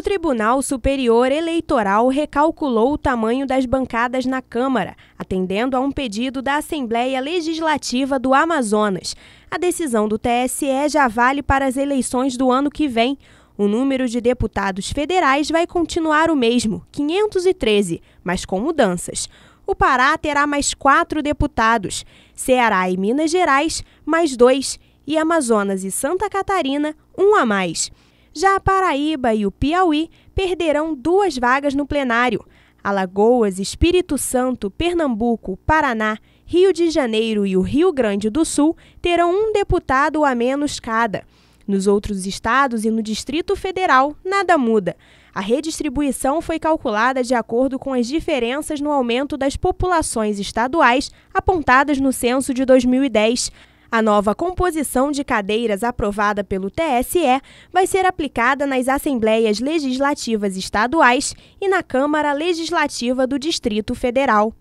O Tribunal Superior Eleitoral recalculou o tamanho das bancadas na Câmara, atendendo a um pedido da Assembleia Legislativa do Amazonas. A decisão do TSE já vale para as eleições do ano que vem. O número de deputados federais vai continuar o mesmo, 513, mas com mudanças. O Pará terá mais quatro deputados, Ceará e Minas Gerais, mais dois, e Amazonas e Santa Catarina, um a mais. Já a Paraíba e o Piauí perderão duas vagas no plenário. Alagoas, Espírito Santo, Pernambuco, Paraná, Rio de Janeiro e o Rio Grande do Sul terão um deputado a menos cada. Nos outros estados e no Distrito Federal, nada muda. A redistribuição foi calculada de acordo com as diferenças no aumento das populações estaduais apontadas no censo de 2010. A nova composição de cadeiras aprovada pelo TSE vai ser aplicada nas assembleias legislativas estaduais e na Câmara Legislativa do Distrito Federal.